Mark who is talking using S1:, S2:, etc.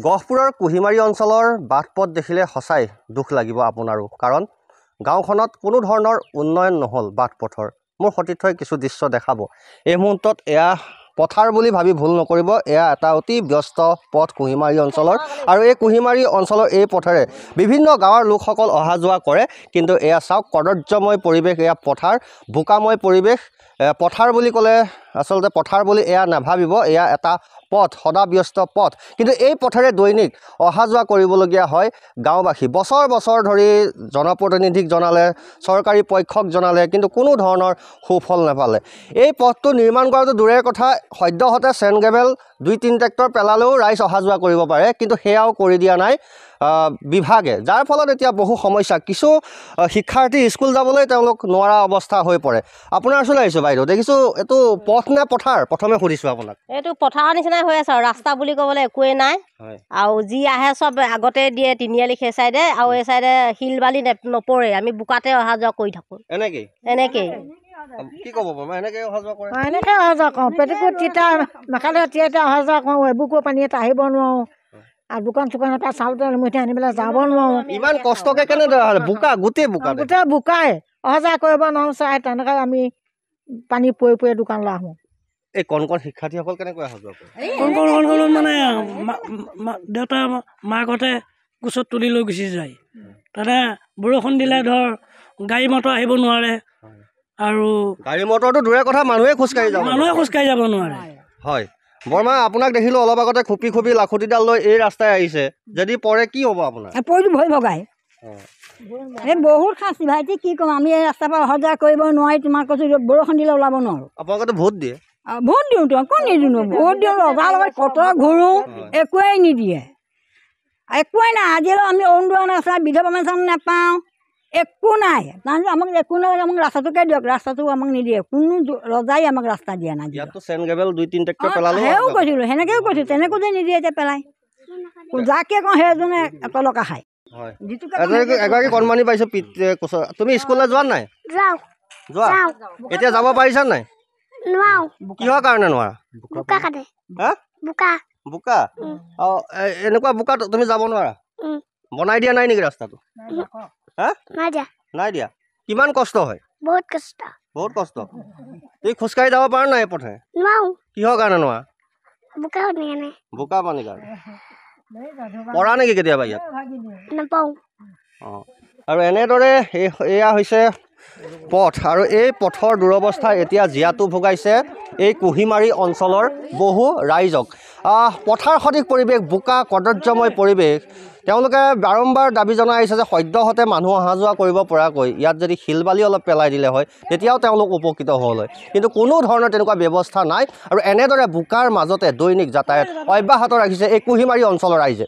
S1: গহপুৰৰ কুহিমাৰী অঞ্চলৰ বাটপথ দেখিলে সঁচাই দুখ লাগিব আপোনাৰো কাৰণ গাঁওখনত কোনো ধৰণৰ উন্নয়ন নহ'ল বাটপথৰ মোৰ সতীৰ্থই কিছু দৃশ্য দেখাব এই মুহূৰ্তত এয়া পথাৰ বুলি ভাবি ভুল নকৰিব এয়া এটা অতি ব্যস্ত পথ কুহিমাৰী অঞ্চলৰ আৰু এই কুহিমাৰী অঞ্চলৰ এই পথেৰে বিভিন্ন গাঁৱৰ লোকসকল অহা যোৱা কৰে কিন্তু এয়া চাওক কদৰ্যময় পৰিৱেশ এয়া পথাৰ বোকাময় পৰিৱেশ পথাৰ বুলি ক'লে আচলতে পথাৰ বুলি এয়া নাভাবিব এয়া এটা পথ সদা ব্যস্ত পথ কিন্তু এই পথেৰে দৈনিক অহা যোৱা কৰিবলগীয়া হয় গাঁওবাসী বছৰ বছৰ ধৰি জনপ্ৰতিনিধিক জনালে চৰকাৰী পক্ষক জনালে কিন্তু কোনো ধৰণৰ সুফল নাপালে এই পথটো নিৰ্মাণ কৰাটো দূৰে কথা সদ্যহতে চেন গেবেল দুই তিনি ট্ৰেক্টৰ পেলালেও ৰাইজ অহা যোৱা কৰিব পাৰে কিন্তু সেয়াও কৰি দিয়া নাই বিভাগে যাৰ ফলত এতিয়া বহু সমস্যা কিছু শিক্ষাৰ্থী স্কুল যাবলৈ তেওঁলোক নোৱাৰা অৱস্থা হৈ পৰে আপোনাৰ ওচৰলৈ আহিছোঁ বাইদেউ দেখিছোঁ এইটো পথ নে পথাৰ প্ৰথমে সুধিছোঁ আপোনাক
S2: এইটো পথাৰৰ নিচিনাই হৈ আছে আৰু ৰাস্তা বুলি ক'বলৈ একোৱেই নাই আৰু যি আহে চব আগতে দিয়ে তিনিআলি সেই চাইডে আৰু এই চাইডে শিল বালি নপৰে আমি বোকাতে অহা যোৱা কৰি থাকোঁ
S1: এনেকেই এনেকেই এনেকে অহা
S2: যোৱা কৰোঁ পেটিকোট তিতা মেখালে তিতা অহা যোৱা কৰোঁ এবুকু পানী এটা আহিব নোৱাৰোঁ আৰু দোকান চোকানৰ পৰা চাউল তেল মুঠি আনি পেলাই যাব নোৱাৰোঁ ইমান
S1: কষ্টকে কেনেদৰে বোকা গোটেই বোকা গোটেই
S2: বোকাই অহা যা কৰিব নোৱাৰোঁ চাই তেনেকৈ আমি পানী পৰি পৰি দোকানলৈ
S1: আহোঁ এই কণ কণ শিক্ষাৰ্থীসকল কেনেকৈ অহা যোৱা কণ কণ কণ কণ মানে
S2: দেউতা মাকহঁতে গোচত তুলি লৈ গুচি যায় তাতে বৰষুণ দিলে ধৰ
S1: গাড়ী মটৰ আহিব নোৱাৰে আৰু গাড়ী মটৰটো দূৰে কথা মানুহে খোজকাঢ়ি যাব মানুহে খোজকাঢ়ি যাব নোৱাৰে হয় বৰমা আপোনাক দেখিলো অলপ আগতে খুপি খুপি লাখুটিডাল লৈ এই ৰাস্তাই আহিছে যদি পৰে কি হব আপোনাৰ পৰিলো ভয় ভগাই এই বহুত
S2: খাচী ভাইটি কি কম আমি এই ৰাস্তাৰ পৰা অহা যোৱা কৰিব নোৱাৰি তোমাক কৈছো বৰষুণ দিলে ওলাব নোৱাৰো আপোনালোকে ভোট দিয়ে ভোট দিওঁ তোমাক ক'ত নিদিওঁ ভোট দিওঁ ৰজা লগত কত ঘূৰো একোৱেই নিদিয়ে একোৱেই নাই আজিলৈ আমি অৰুণোদয় নাচাওঁ বিধৱ পেঞ্চন নাপাওঁ একো নাই তাৰ আমাক একো নাই আমাক ৰাস্তাটোকে দিয়ক ৰাস্তাটো আমাক নিদিয়ে কোনো ৰজাই আমাক ৰাস্তা
S1: দিয়া নাই সেয়াও
S2: কৈছিলোঁ সেনেকেও কৈছিলোঁ তেনেকৈ যে নিদিয়ে এতিয়া পেলাই যাকে কওঁ
S1: সেইজনে তলকা খায় নাই নেকি ৰাস্তাটো নাই দিয়া নাই দিয়া কিমান কষ্ট হয় বহুত কষ্ট বহুত কষ্ট এই পৰা নেকি কেতিয়াবা আৰু এনেদৰে পথ আৰু এই পথৰ দুৰৱস্থা এতিয়া জীয়াতো ভোগাইছে এই কুহিমাৰী অঞ্চলৰ বহু ৰাইজক পথাৰ সদৃশ পৰিৱেশ বোকা কদৰ্যময় পৰিৱেশ তেওঁলোকে বাৰম্বাৰ দাবী জনাই আহিছে যে সদ্যহতে মানুহ অহা যোৱা কৰিব পৰাকৈ ইয়াত যদি শিলবালি অলপ পেলাই দিলে হয় তেতিয়াও তেওঁলোক উপকৃত হ'ল হয় কিন্তু কোনো ধৰণৰ তেনেকুৱা ব্যৱস্থা নাই আৰু এনেদৰে বোকাৰ মাজতে দৈনিক যাতায়াত অব্যাহত ৰাখিছে এই কুঁহিমাৰী অঞ্চলৰ ৰাইজে